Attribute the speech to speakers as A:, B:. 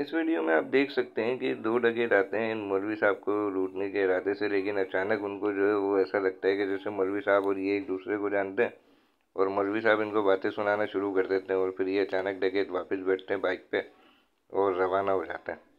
A: इस वीडियो में आप देख सकते हैं कि दो डकेट आते हैं इन मौलवी साहब को लूटने के इरादे से लेकिन अचानक उनको जो है वो ऐसा लगता है कि जैसे मौलवी साहब और ये एक दूसरे को जानते हैं और मौलवी साहब इनको बातें सुनाना शुरू कर देते हैं और फिर ये अचानक डकैत वापस बैठते हैं बाइक पे और रवाना हो जाते हैं